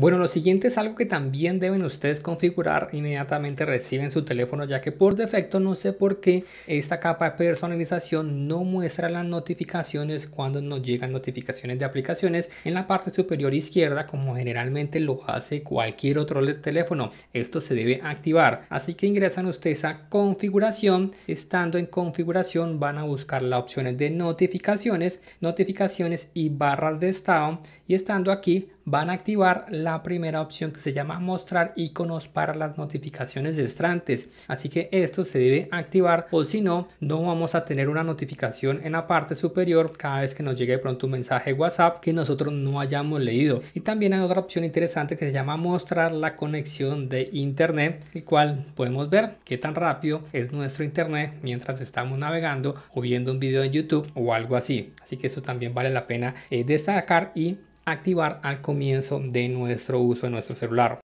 Bueno, lo siguiente es algo que también deben ustedes configurar inmediatamente reciben su teléfono, ya que por defecto no sé por qué esta capa de personalización no muestra las notificaciones cuando nos llegan notificaciones de aplicaciones en la parte superior izquierda, como generalmente lo hace cualquier otro teléfono. Esto se debe activar, así que ingresan ustedes a configuración. Estando en configuración van a buscar las opciones de notificaciones, notificaciones y barras de estado y estando aquí van a activar la primera opción que se llama mostrar iconos para las notificaciones estrantes, Así que esto se debe activar o si no, no vamos a tener una notificación en la parte superior cada vez que nos llegue de pronto un mensaje WhatsApp que nosotros no hayamos leído. Y también hay otra opción interesante que se llama mostrar la conexión de internet, el cual podemos ver qué tan rápido es nuestro internet mientras estamos navegando o viendo un video en YouTube o algo así. Así que eso también vale la pena eh, destacar y activar al comienzo de nuestro uso de nuestro celular.